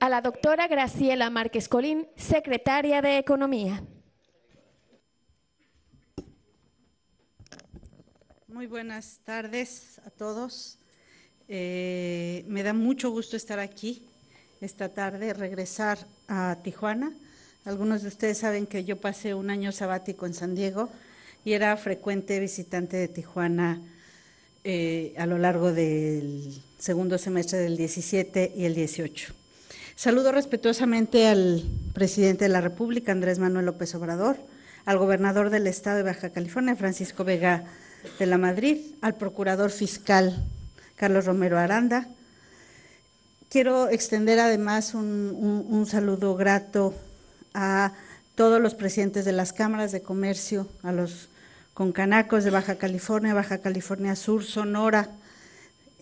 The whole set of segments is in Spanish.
a la doctora Graciela Márquez Colín, secretaria de Economía. Muy buenas tardes a todos. Eh, me da mucho gusto estar aquí esta tarde, regresar a Tijuana. Algunos de ustedes saben que yo pasé un año sabático en San Diego y era frecuente visitante de Tijuana eh, a lo largo del segundo semestre del 17 y el 18. Saludo respetuosamente al presidente de la República, Andrés Manuel López Obrador, al gobernador del Estado de Baja California, Francisco Vega de la Madrid, al procurador fiscal, Carlos Romero Aranda. Quiero extender además un, saludo grato a todos los presidentes de las cámaras de comercio, a los concanacos de Baja California, Baja California Sur, Sonora,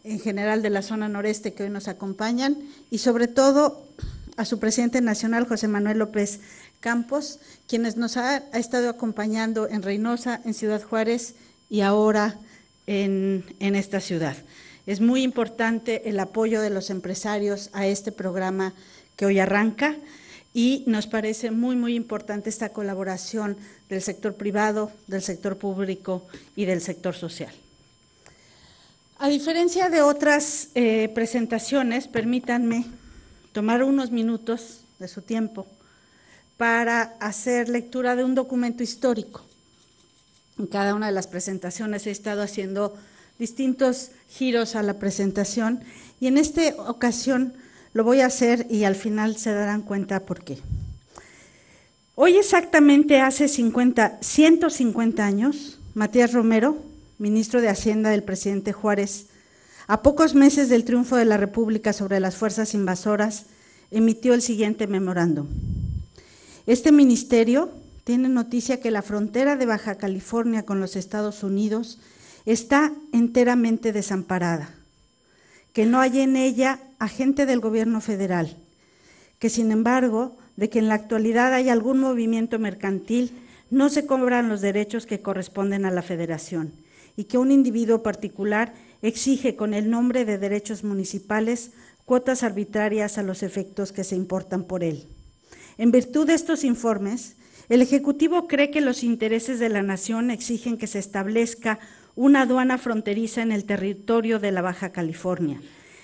en general de la zona noreste que hoy nos acompañan y sobre todo a su presidente nacional, José Manuel López Campos, quienes nos ha, estado acompañando en Reynosa, en Ciudad Juárez y ahora en esta ciudad. Es muy importante el apoyo de los empresarios a este programa que hoy arranca y nos parece muy, muy importante esta colaboración del sector privado, del sector público y del sector social. A diferencia de otras eh, presentaciones, permítanme tomar unos minutos de su tiempo para hacer lectura de un documento histórico. En cada una de las presentaciones he estado haciendo distintos giros a la presentación y en esta ocasión lo voy a hacer y al final se darán cuenta por qué. Hoy exactamente hace 50, 150 años, Matías Romero ministro de Hacienda del presidente Juárez, a pocos meses del triunfo de la República sobre las fuerzas invasoras, emitió el siguiente memorándum. Este ministerio tiene noticia que la frontera de Baja California con los Estados Unidos está enteramente desamparada, que no hay en ella agente del gobierno federal, que sin embargo, de que en la actualidad hay algún movimiento mercantil, no se cobran los derechos que corresponden a la federación y que un individuo particular exige con el nombre de derechos municipales cuotas arbitrarias a los efectos que se importan por él. En virtud de estos informes, el Ejecutivo cree que los intereses de la nación exigen que se establezca una aduana fronteriza en el territorio de la Baja California,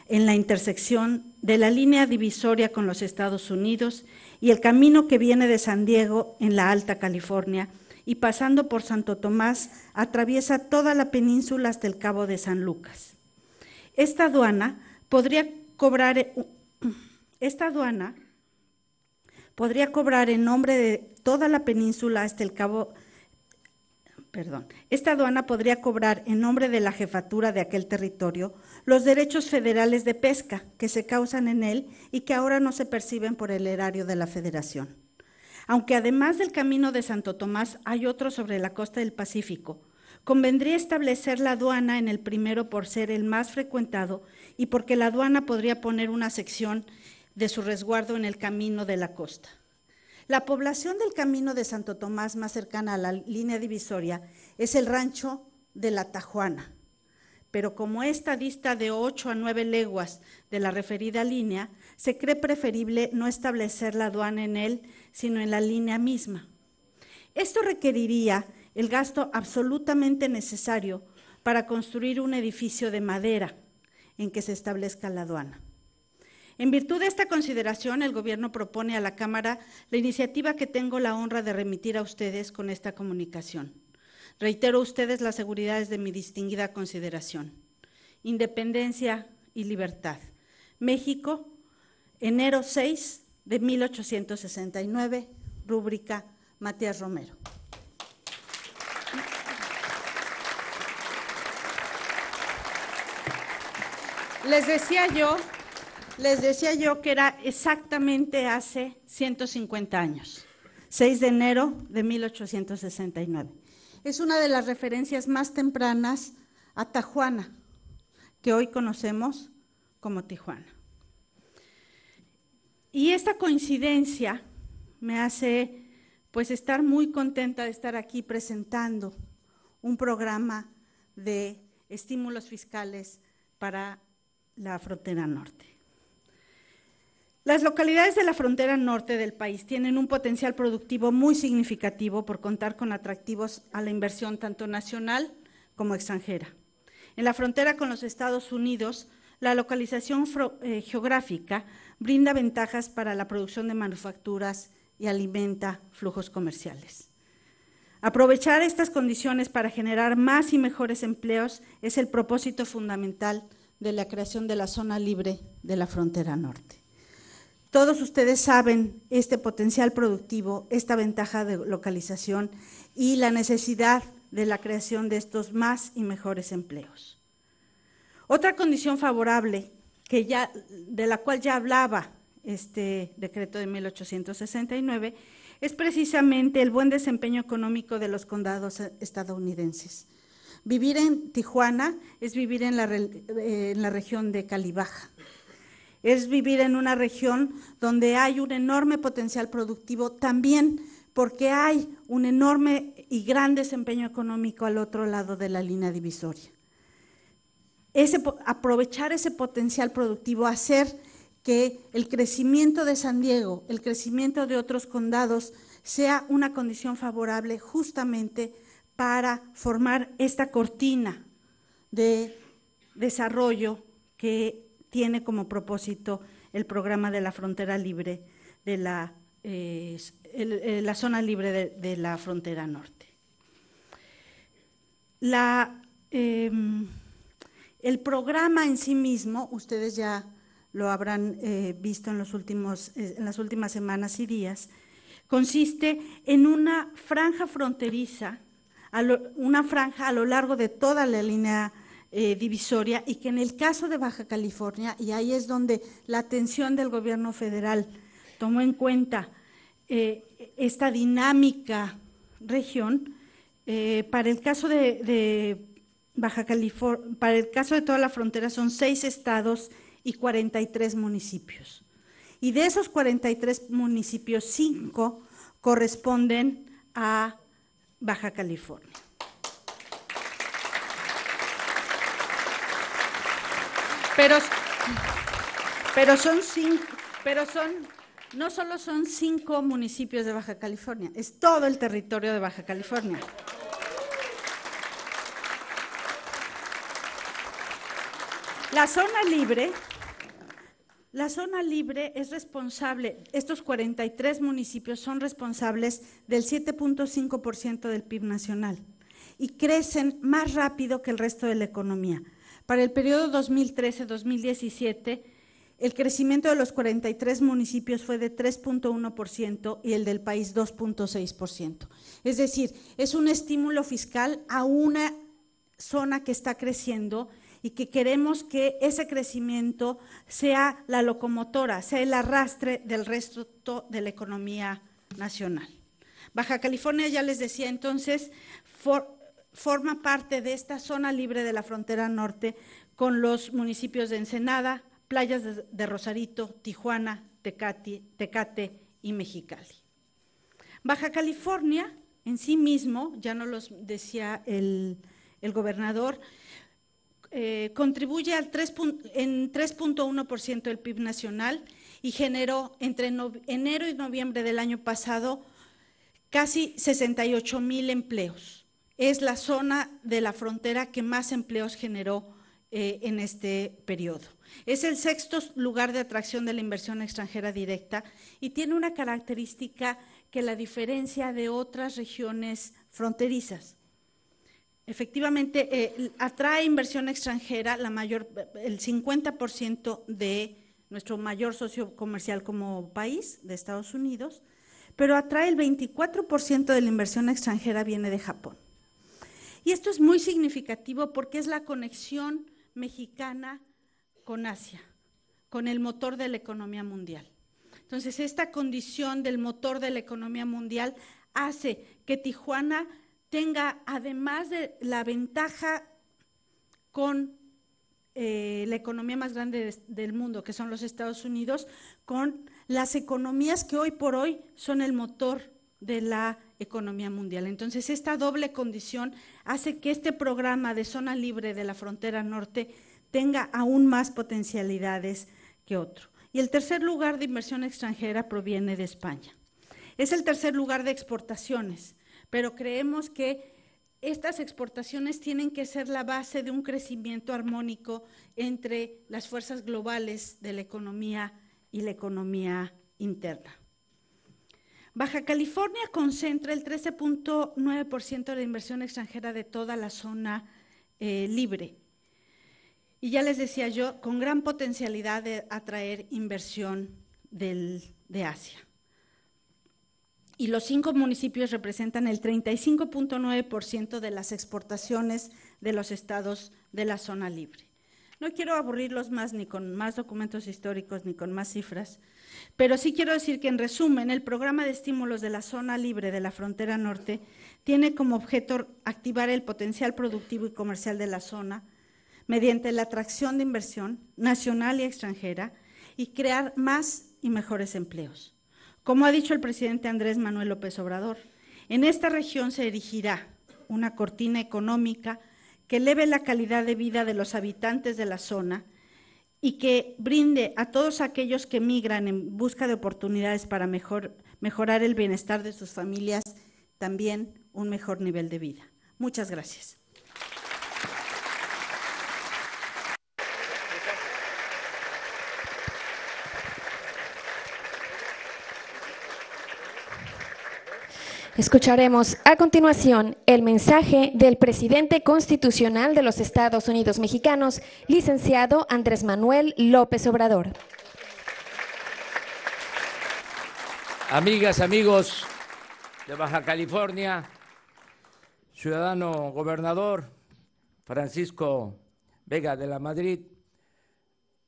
en la intersección de la línea divisoria con los Estados Unidos y el camino que viene de San Diego en la Alta California, y pasando por Santo Tomás, atraviesa toda la península hasta el Cabo de San Lucas. Esta aduana podría cobrar, esta aduana podría cobrar en nombre de toda la península hasta el Cabo Perdón. Esta aduana podría cobrar en nombre de la jefatura de aquel territorio los derechos federales de pesca que se causan en él y que ahora no se perciben por el erario de la federación aunque además del camino de Santo Tomás hay otro sobre la costa del Pacífico. Convendría establecer la aduana en el primero por ser el más frecuentado y porque la aduana podría poner una sección de su resguardo en el camino de la costa. La población del camino de Santo Tomás más cercana a la línea divisoria es el rancho de la Tajuana, pero como esta dista de 8 a 9 leguas de la referida línea, se cree preferible no establecer la aduana en él, sino en la línea misma. Esto requeriría el gasto absolutamente necesario para construir un edificio de madera en que se establezca la aduana. En virtud de esta consideración, el Gobierno propone a la Cámara la iniciativa que tengo la honra de remitir a ustedes con esta comunicación. Reitero a ustedes las seguridades de mi distinguida consideración. Independencia y libertad. México, enero 6 de 1869, rúbrica Matías Romero. Les decía yo, les decía yo que era exactamente hace 150 años, 6 de enero de 1869 es una de las referencias más tempranas a Tijuana, que hoy conocemos como Tijuana. Y esta coincidencia me hace pues estar muy contenta de estar aquí presentando un programa de estímulos fiscales para la frontera norte. Las localidades de la frontera norte del país tienen un potencial productivo muy significativo por contar con atractivos a la inversión tanto nacional como extranjera. En la frontera con los Estados Unidos, la localización eh, geográfica brinda ventajas para la producción de manufacturas y alimenta flujos comerciales. Aprovechar estas condiciones para generar más y mejores empleos es el propósito fundamental de la creación de la zona libre de la frontera norte. Todos ustedes saben este potencial productivo, esta ventaja de localización y la necesidad de la creación de estos más y mejores empleos. Otra condición favorable que ya, de la cual ya hablaba este decreto de 1869 es precisamente el buen desempeño económico de los condados estadounidenses. Vivir en Tijuana es vivir en la, eh, en la región de Calibaja es vivir en una región donde hay un enorme potencial productivo también porque hay un enorme y gran desempeño económico al otro lado de la línea divisoria. aprovechar ese potencial productivo, hacer que el crecimiento de San Diego, el crecimiento de otros condados, sea una condición favorable justamente para formar esta cortina de desarrollo que tiene como propósito el programa de la frontera libre, de la, eh, eh, la zona libre de, la frontera norte. La, em, el programa en sí mismo, ustedes ya lo habrán eh, visto en, los últimos, en las últimas semanas y días, consiste en una franja fronteriza, una franja a lo largo de toda la línea eh, divisoria y que en el caso de Baja California, y ahí es donde la atención del gobierno federal tomó en cuenta eh, esta dinámica región, eh, para el caso de, de Baja California, para el caso de toda la frontera son seis estados y 43 municipios. Y de esos 43 municipios, cinco corresponden a Baja California. Pero, pero son cinco, pero son, no solo son cinco municipios de Baja California, es todo el territorio de Baja California. La zona libre, la zona libre es responsable, estos 43 municipios son responsables del 7.5% del PIB nacional y crecen más rápido que el resto de la economía. Para el periodo 2013-2017, el crecimiento de los 43 municipios fue de 3.1% y el del país 2.6%. Es decir, es un estímulo fiscal a una zona que está creciendo y que queremos que ese crecimiento sea la locomotora, sea el arrastre del resto de la economía nacional. Baja California, ya les decía entonces, forma parte de esta zona libre de la frontera norte con los municipios de Ensenada, Playas de Rosarito, Tijuana, Tecate, y Mexicali. Baja California en sí mismo, ya no los decía el, gobernador, eh, contribuye al 3, en 3.1% del PIB nacional y generó entre enero y noviembre del año pasado casi 68 mil empleos es la zona de la frontera que más empleos generó eh, en este periodo. Es el sexto lugar de atracción de la inversión extranjera directa y tiene una característica que la diferencia de otras regiones fronterizas. Efectivamente, eh, atrae inversión extranjera la mayor, el 50% de nuestro mayor socio comercial como país, de Estados Unidos, pero atrae el 24% de la inversión extranjera viene de Japón. Y esto es muy significativo porque es la conexión mexicana con Asia, con el motor de la economía mundial. Entonces, esta condición del motor de la economía mundial hace que Tijuana tenga, además de la ventaja con eh, la economía más grande del mundo, que son los Estados Unidos, con las economías que hoy por hoy son el motor de la economía mundial. Entonces, esta doble condición hace que este programa de zona libre de la frontera norte tenga aún más potencialidades que otro. Y el tercer lugar de inversión extranjera proviene de España. Es el tercer lugar de exportaciones, pero creemos que estas exportaciones tienen que ser la base de un crecimiento armónico entre las fuerzas globales de la economía y la economía interna. Baja California concentra el 13.9% de la inversión extranjera de toda la zona eh, libre. Y ya les decía yo, con gran potencialidad de atraer inversión de Asia. Y los cinco municipios representan el 35.9% de las exportaciones de los estados de la zona libre. No quiero aburrirlos más ni con más documentos históricos ni con más cifras, pero sí quiero decir que en resumen el programa de estímulos de la zona libre de la frontera norte tiene como objeto activar el potencial productivo y comercial de la zona mediante la atracción de inversión nacional y extranjera y crear más y mejores empleos. Como ha dicho el presidente Andrés Manuel López Obrador, en esta región se erigirá una cortina económica que eleve la calidad de vida de los habitantes de la zona y que brinde a todos aquellos que migran en busca de oportunidades para mejor, mejorar el bienestar de sus familias también un mejor nivel de vida. Muchas gracias. Escucharemos a continuación el mensaje del presidente constitucional de los Estados Unidos mexicanos, licenciado Andrés Manuel López Obrador. Amigas, amigos de Baja California, ciudadano gobernador Francisco Vega de la Madrid,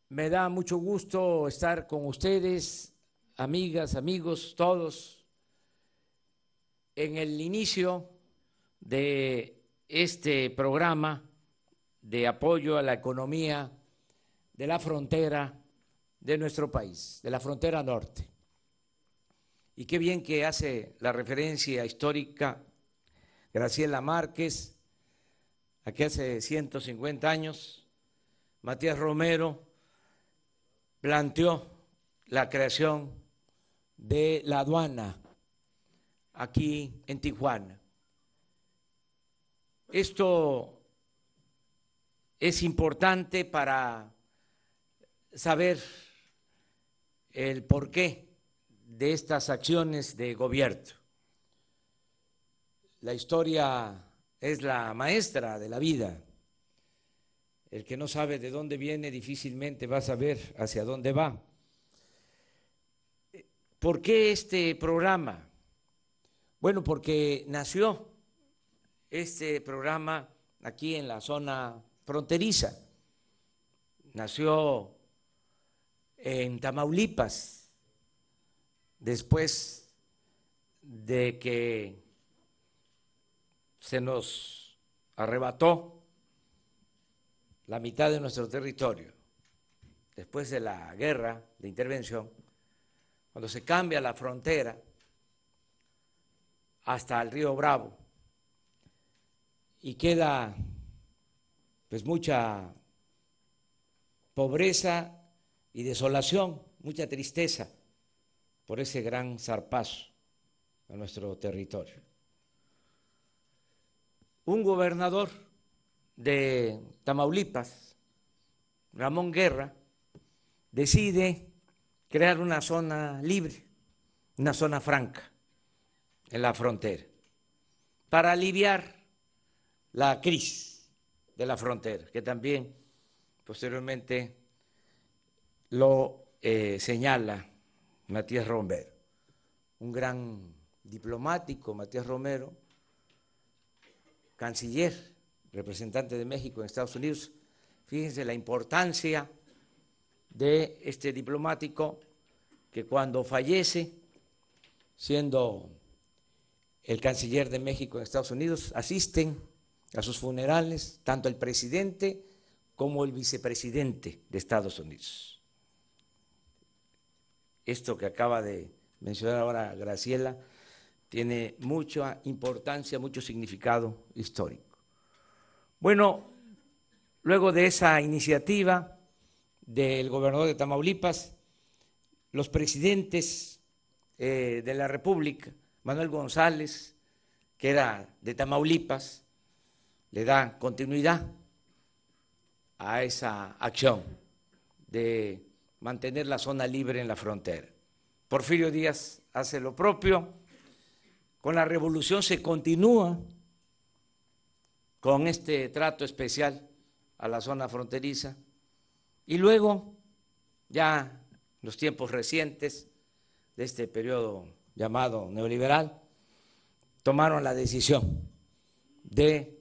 me da mucho gusto estar con ustedes, amigas, amigos, todos en el inicio de este programa de apoyo a la economía de la frontera de nuestro país, de la frontera norte. Y qué bien que hace la referencia histórica Graciela Márquez, aquí hace 150 años Matías Romero planteó la creación de la aduana aquí en Tijuana. Esto es importante para saber el porqué de estas acciones de gobierno. La historia es la maestra de la vida. El que no sabe de dónde viene difícilmente va a saber hacia dónde va. ¿Por qué este programa? Bueno, porque nació este programa aquí en la zona fronteriza, nació en Tamaulipas, después de que se nos arrebató la mitad de nuestro territorio, después de la guerra de intervención, cuando se cambia la frontera hasta el río Bravo. Y queda pues mucha pobreza y desolación, mucha tristeza por ese gran zarpazo a nuestro territorio. Un gobernador de Tamaulipas, Ramón Guerra, decide crear una zona libre, una zona franca en la frontera, para aliviar la crisis de la frontera, que también posteriormente lo eh, señala Matías Romero, un gran diplomático, Matías Romero, canciller, representante de México en Estados Unidos. Fíjense la importancia de este diplomático que cuando fallece, siendo el canciller de México en Estados Unidos asisten a sus funerales, tanto el presidente como el vicepresidente de Estados Unidos. Esto que acaba de mencionar ahora Graciela tiene mucha importancia, mucho significado histórico. Bueno, luego de esa iniciativa del gobernador de Tamaulipas, los presidentes eh, de la República, Manuel González, que era de Tamaulipas, le da continuidad a esa acción de mantener la zona libre en la frontera. Porfirio Díaz hace lo propio, con la revolución se continúa con este trato especial a la zona fronteriza y luego ya los tiempos recientes de este periodo llamado neoliberal, tomaron la decisión de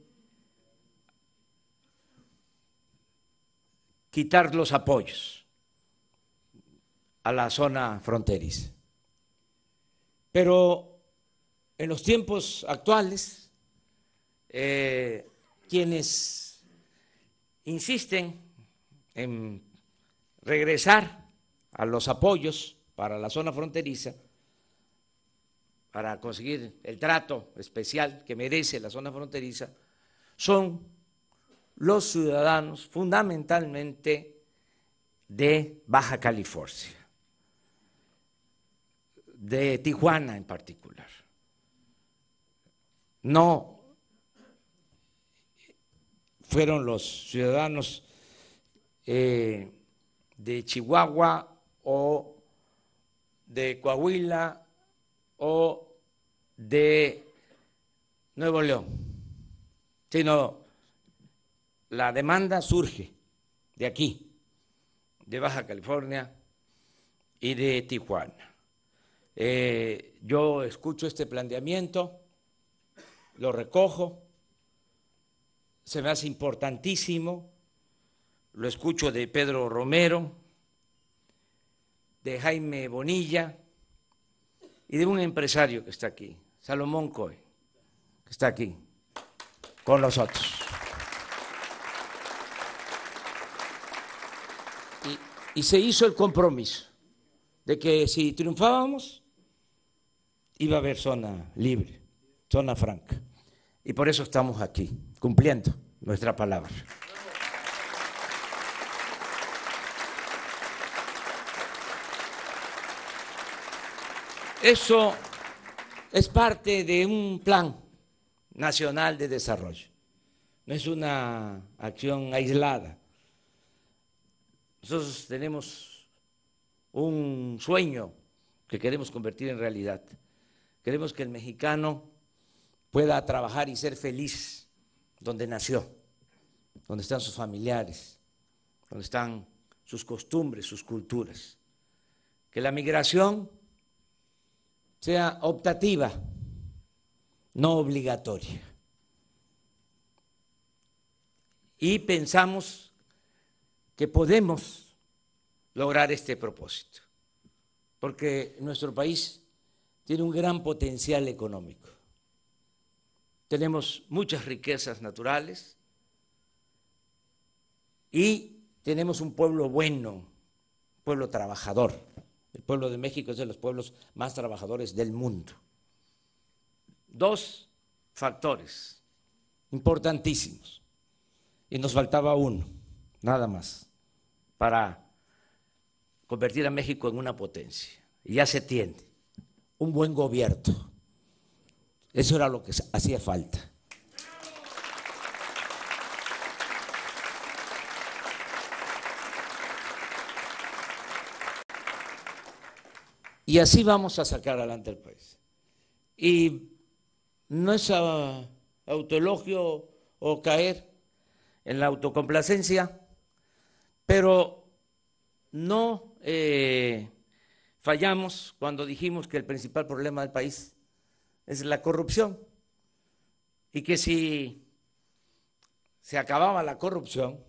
quitar los apoyos a la zona fronteriza. Pero en los tiempos actuales, eh, quienes insisten en regresar a los apoyos para la zona fronteriza, para conseguir el trato especial que merece la zona fronteriza, son los ciudadanos fundamentalmente de Baja California, de Tijuana en particular. No fueron los ciudadanos eh, de Chihuahua o de Coahuila o de Nuevo León, sino la demanda surge de aquí, de Baja California y de Tijuana. Eh, yo escucho este planteamiento, lo recojo, se me hace importantísimo, lo escucho de Pedro Romero, de Jaime Bonilla, y de un empresario que está aquí, Salomón Coy, que está aquí con los otros. Y, y se hizo el compromiso de que si triunfábamos, iba a haber zona libre, zona franca. Y por eso estamos aquí, cumpliendo nuestra palabra. Eso es parte de un plan nacional de desarrollo. No es una acción aislada. Nosotros tenemos un sueño que queremos convertir en realidad. Queremos que el mexicano pueda trabajar y ser feliz donde nació, donde están sus familiares, donde están sus costumbres, sus culturas. Que la migración sea optativa, no obligatoria. Y pensamos que podemos lograr este propósito, porque nuestro país tiene un gran potencial económico. Tenemos muchas riquezas naturales y tenemos un pueblo bueno, pueblo trabajador pueblo de México es de los pueblos más trabajadores del mundo. Dos factores importantísimos. Y nos faltaba uno, nada más, para convertir a México en una potencia. Y ya se tiene un buen gobierno. Eso era lo que hacía falta. Y así vamos a sacar adelante el país. Y no es autoelogio o caer en la autocomplacencia, pero no eh, fallamos cuando dijimos que el principal problema del país es la corrupción y que si se acababa la corrupción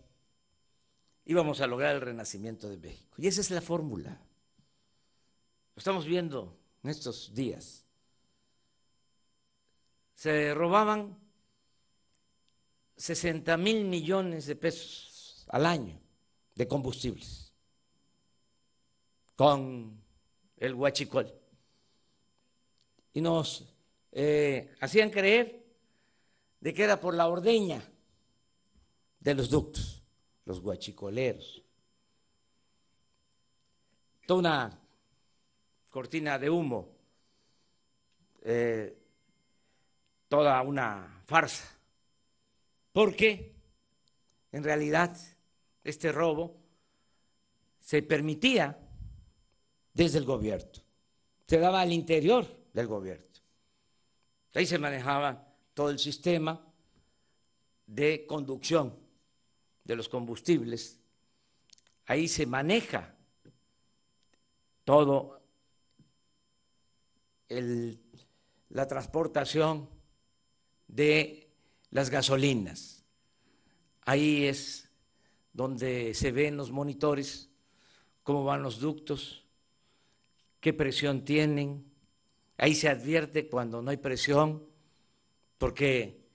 íbamos a lograr el renacimiento de México. Y esa es la fórmula estamos viendo en estos días. Se robaban 60 mil millones de pesos al año de combustibles con el huachicol. Y nos eh, hacían creer de que era por la ordeña de los ductos, los huachicoleros. Toda una cortina de humo, eh, toda una farsa, porque en realidad este robo se permitía desde el gobierno, se daba al interior del gobierno. Ahí se manejaba todo el sistema de conducción de los combustibles, ahí se maneja todo la transportación de las gasolinas. Ahí es donde se ven los monitores, cómo van los ductos, qué presión tienen. Ahí se advierte cuando no hay presión, porque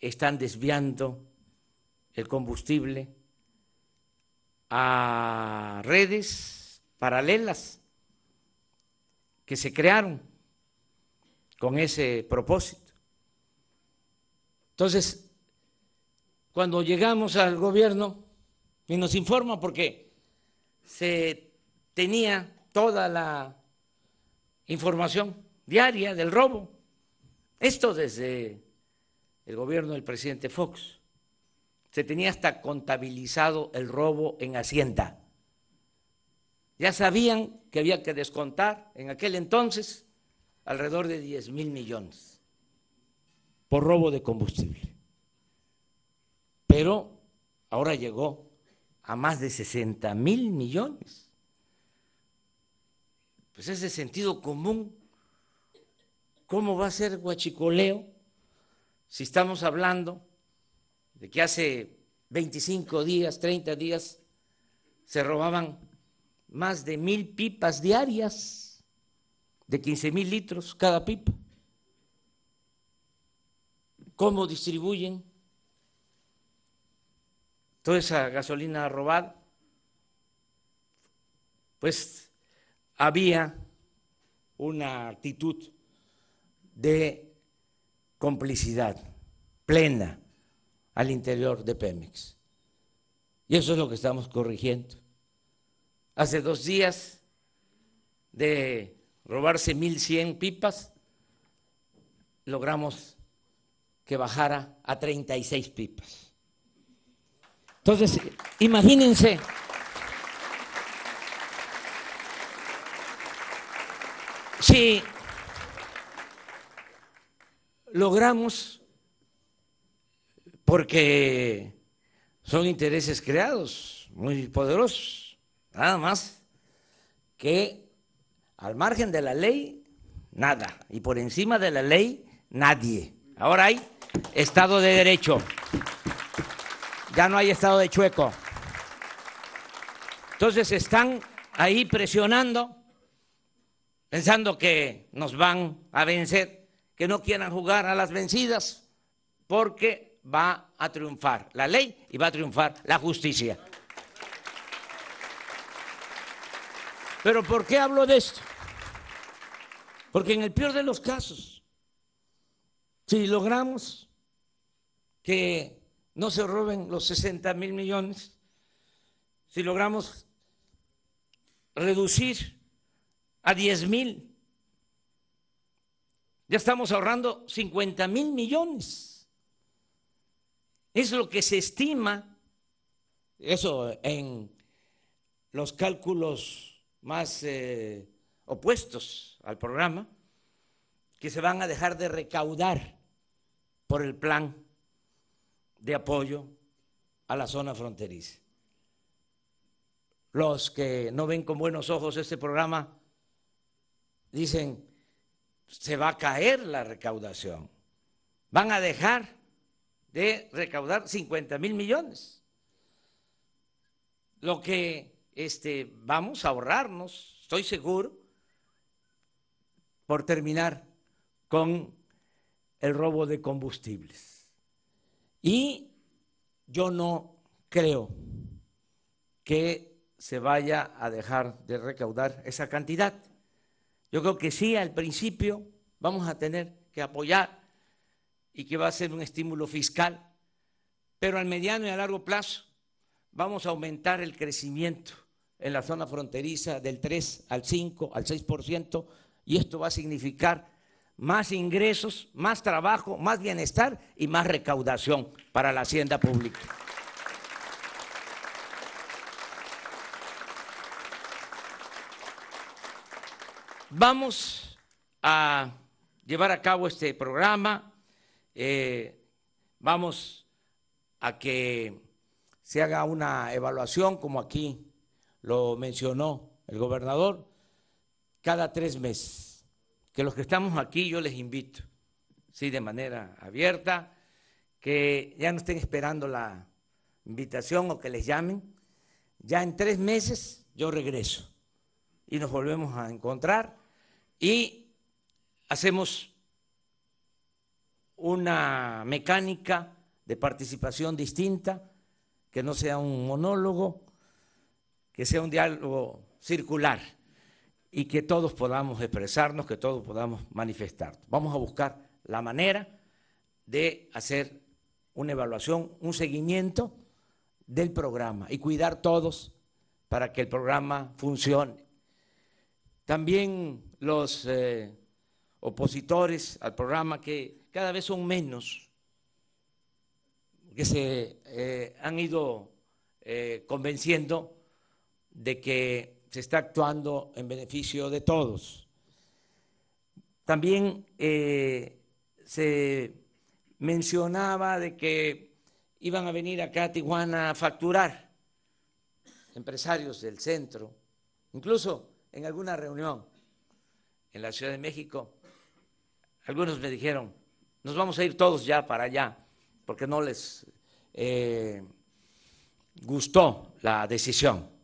están desviando el combustible a redes paralelas que se crearon con ese propósito. Entonces, cuando llegamos al gobierno y nos informa porque se tenía toda la información diaria del robo, esto desde el gobierno del presidente Fox, se tenía hasta contabilizado el robo en Hacienda. Ya sabían que había que descontar en aquel entonces alrededor de 10 mil millones por robo de combustible. Pero ahora llegó a más de 60 mil millones. Pues ese sentido común. ¿Cómo va a ser guachicoleo si estamos hablando de que hace 25 días, 30 días, se robaban más de mil pipas diarias? de 15 mil litros cada pipa. ¿Cómo distribuyen toda esa gasolina robada? Pues había una actitud de complicidad plena al interior de Pemex. Y eso es lo que estamos corrigiendo. Hace dos días de robarse 1.100 pipas, logramos que bajara a 36 pipas. Entonces, imagínense. Si logramos, porque son intereses creados muy poderosos, nada más que al margen de la ley, nada. Y por encima de la ley, nadie. Ahora hay Estado de Derecho. Ya no hay Estado de Chueco. Entonces están ahí presionando, pensando que nos van a vencer, que no quieran jugar a las vencidas, porque va a triunfar la ley y va a triunfar la justicia. Pero ¿por qué hablo de esto? Porque en el peor de los casos, si logramos que no se roben los 60 mil millones, si logramos reducir a 10 mil, ya estamos ahorrando 50 mil millones. Es lo que se estima, eso en los cálculos más... Eh, opuestos al programa que se van a dejar de recaudar por el plan de apoyo a la zona fronteriza. Los que no ven con buenos ojos este programa dicen, se va a caer la recaudación. Van a dejar de recaudar 50 mil millones. Lo que este, vamos a ahorrarnos, estoy seguro, por terminar con el robo de combustibles. Y yo no creo que se vaya a dejar de recaudar esa cantidad. Yo creo que sí, al principio vamos a tener que apoyar y que va a ser un estímulo fiscal, pero al mediano y a largo plazo vamos a aumentar el crecimiento en la zona fronteriza del 3 al 5, al 6% y esto va a significar más ingresos, más trabajo, más bienestar y más recaudación para la hacienda pública. Vamos a llevar a cabo este programa, eh, vamos a que se haga una evaluación, como aquí lo mencionó el gobernador, cada tres meses. Que los que estamos aquí yo les invito, sí, de manera abierta, que ya no estén esperando la invitación o que les llamen. Ya en tres meses yo regreso y nos volvemos a encontrar y hacemos una mecánica de participación distinta, que no sea un monólogo, que sea un diálogo circular y que todos podamos expresarnos, que todos podamos manifestar. Vamos a buscar la manera de hacer una evaluación, un seguimiento del programa y cuidar todos para que el programa funcione. También los eh, opositores al programa, que cada vez son menos, que se eh, han ido eh, convenciendo de que se está actuando en beneficio de todos. También eh, se mencionaba de que iban a venir acá a Tijuana a facturar empresarios del centro, incluso en alguna reunión en la Ciudad de México, algunos me dijeron, nos vamos a ir todos ya para allá, porque no les eh, gustó la decisión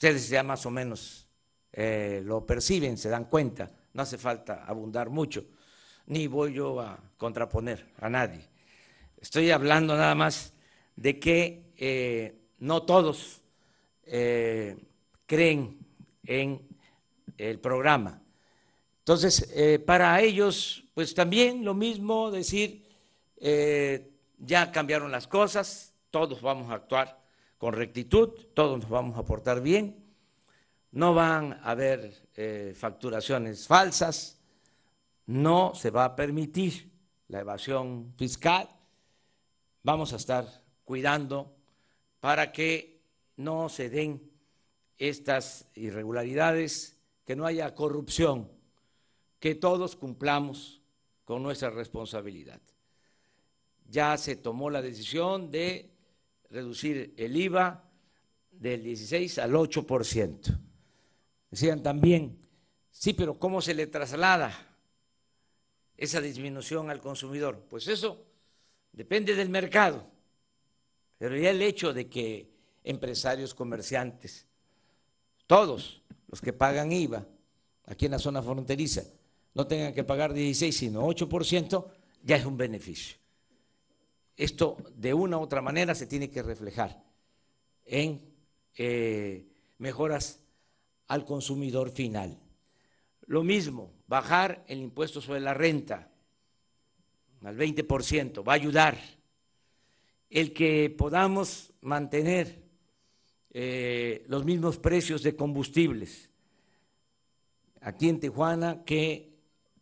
Ustedes ya más o menos eh, lo perciben, se dan cuenta, no hace falta abundar mucho, ni voy yo a contraponer a nadie. Estoy hablando nada más de que eh, no todos eh, creen en el programa. Entonces, para ellos, pues también lo mismo decir, ya cambiaron las cosas, todos vamos a actuar con rectitud, todos nos vamos a portar bien, no van a haber eh, facturaciones falsas, no se va a permitir la evasión fiscal, vamos a estar cuidando para que no se den estas irregularidades, que no haya corrupción, que todos cumplamos con nuestra responsabilidad. Ya se tomó la decisión de reducir el IVA del 16 al 8%. Decían también, sí, pero ¿cómo se le traslada esa disminución al consumidor? Pues eso depende del mercado, pero ya el hecho de que empresarios, comerciantes, todos los que pagan IVA aquí en la zona fronteriza, no tengan que pagar 16, sino 8%, ya es un beneficio esto de una u otra manera se tiene que reflejar en eh, mejoras al consumidor final. Lo mismo, bajar el impuesto sobre la renta al 20%, va a ayudar. El que podamos mantener eh, los mismos precios de combustibles aquí en Tijuana que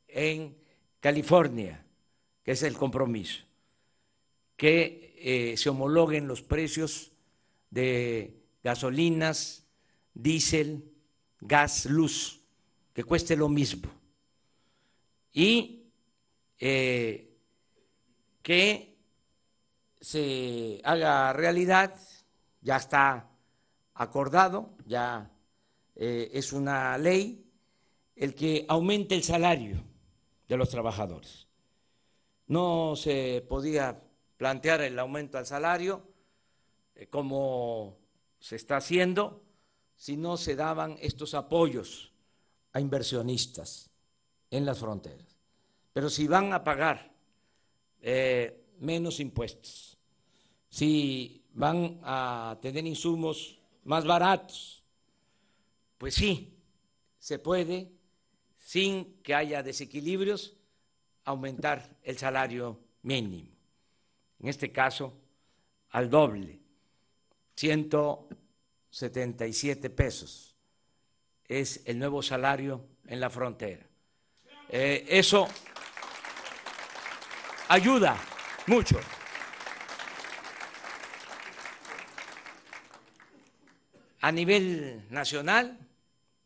en California, que es el compromiso que eh, se homologuen los precios de gasolinas, diésel, gas, luz, que cueste lo mismo. Y eh, que se haga realidad, ya está acordado, ya eh, es una ley, el que aumente el salario de los trabajadores. No se podía plantear el aumento al salario, eh, como se está haciendo, si no se daban estos apoyos a inversionistas en las fronteras. Pero si van a pagar eh, menos impuestos, si van a tener insumos más baratos, pues sí, se puede, sin que haya desequilibrios, aumentar el salario mínimo en este caso al doble, 177 pesos es el nuevo salario en la frontera. Eh, eso ayuda mucho. A nivel nacional,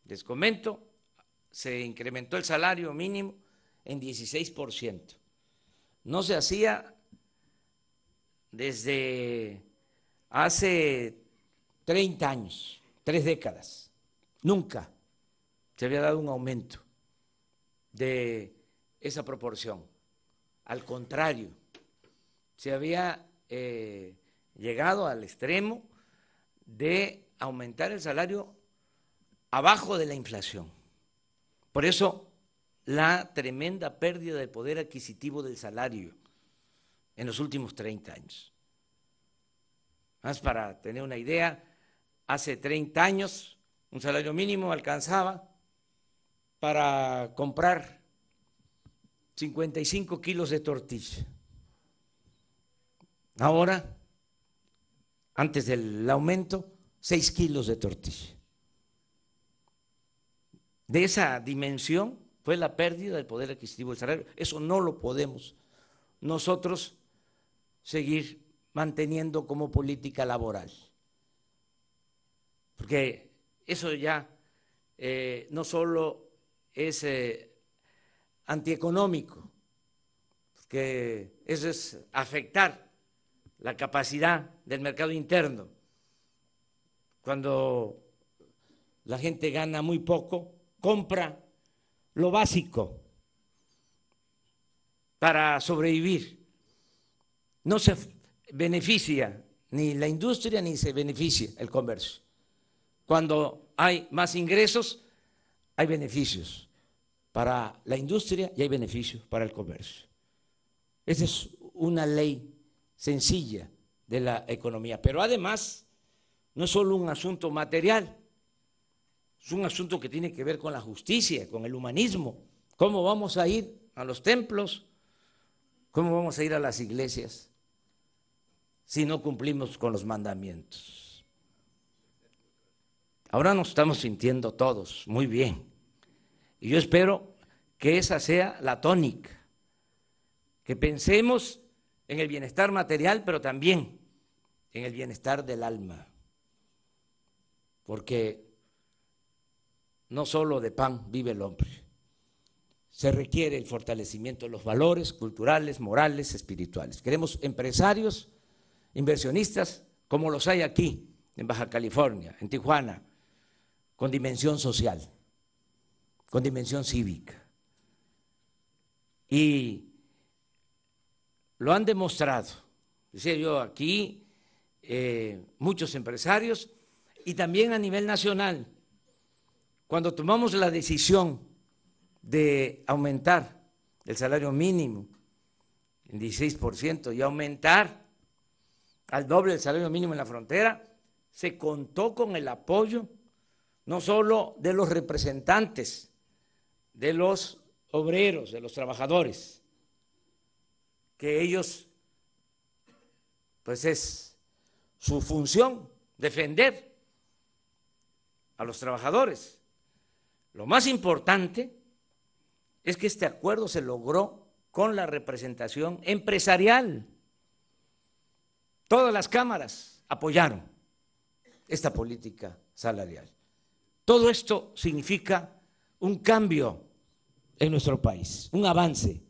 les comento, se incrementó el salario mínimo en 16%. No se hacía desde hace 30 años, tres décadas. Nunca se había dado un aumento de esa proporción. Al contrario, se había eh, llegado al extremo de aumentar el salario abajo de la inflación. Por eso, la tremenda pérdida de poder adquisitivo del salario en los últimos 30 años. Más para tener una idea, hace 30 años un salario mínimo alcanzaba para comprar 55 kilos de tortilla. Ahora, antes del aumento, 6 kilos de tortilla. De esa dimensión fue la pérdida del poder adquisitivo del salario. Eso no lo podemos nosotros seguir manteniendo como política laboral. Porque eso ya eh, no solo es eh, antieconómico, que eso es afectar la capacidad del mercado interno. Cuando la gente gana muy poco, compra lo básico para sobrevivir no se beneficia ni la industria ni se beneficia el comercio. Cuando hay más ingresos, hay beneficios para la industria y hay beneficios para el comercio. Esa es una ley sencilla de la economía. Pero además, no es solo un asunto material, es un asunto que tiene que ver con la justicia, con el humanismo. ¿Cómo vamos a ir a los templos? ¿Cómo vamos a ir a las iglesias? si no cumplimos con los mandamientos. Ahora nos estamos sintiendo todos muy bien. Y yo espero que esa sea la tónica, que pensemos en el bienestar material, pero también en el bienestar del alma. Porque no solo de pan vive el hombre, se requiere el fortalecimiento de los valores culturales, morales, espirituales. Queremos empresarios inversionistas como los hay aquí, en Baja California, en Tijuana, con dimensión social, con dimensión cívica. Y lo han demostrado. Decía yo aquí, eh, muchos empresarios y también a nivel nacional. Cuando tomamos la decisión de aumentar el salario mínimo en 16% y aumentar al doble del salario mínimo en la frontera, se contó con el apoyo no solo de los representantes, de los obreros, de los trabajadores, que ellos, pues es su función defender a los trabajadores. Lo más importante es que este acuerdo se logró con la representación empresarial Todas las cámaras apoyaron esta política salarial. Todo esto significa un cambio en nuestro país, un avance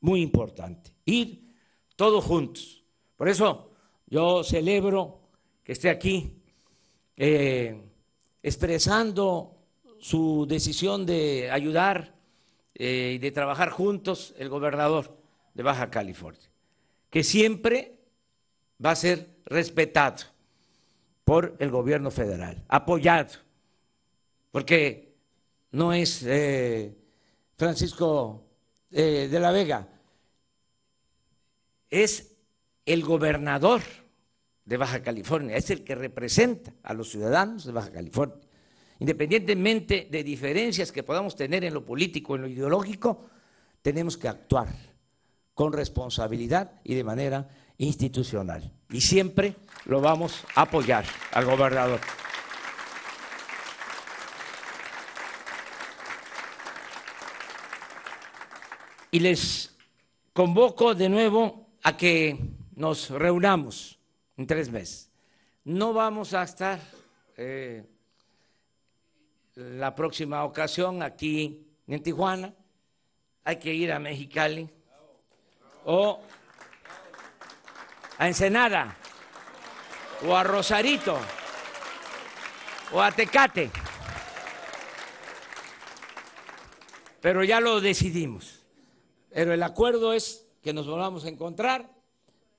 muy importante. Ir todos juntos. Por eso yo celebro que esté aquí eh, expresando su decisión de ayudar eh, y de trabajar juntos el gobernador de Baja California, que siempre va a ser respetado por el gobierno federal, apoyado, porque no es eh, Francisco eh, de la Vega, es el gobernador de Baja California, es el que representa a los ciudadanos de Baja California. Independientemente de diferencias que podamos tener en lo político, en lo ideológico, tenemos que actuar con responsabilidad y de manera institucional. Y siempre lo vamos a apoyar al gobernador. Y les convoco de nuevo a que nos reunamos en tres meses. No vamos a estar eh, la próxima ocasión aquí en Tijuana. Hay que ir a Mexicali o a Ensenada, o a Rosarito, o a Tecate. Pero ya lo decidimos. Pero el acuerdo es que nos volvamos a encontrar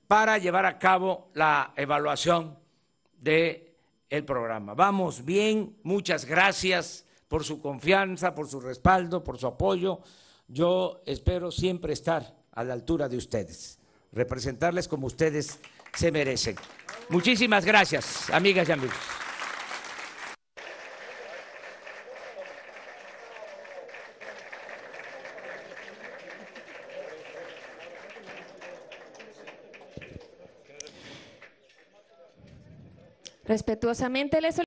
para llevar a cabo la evaluación del programa. Vamos bien, muchas gracias por su confianza, por su respaldo, por su apoyo. Yo espero siempre estar a la altura de ustedes representarles como ustedes se merecen. Muchísimas gracias, amigas y amigos. Respetuosamente les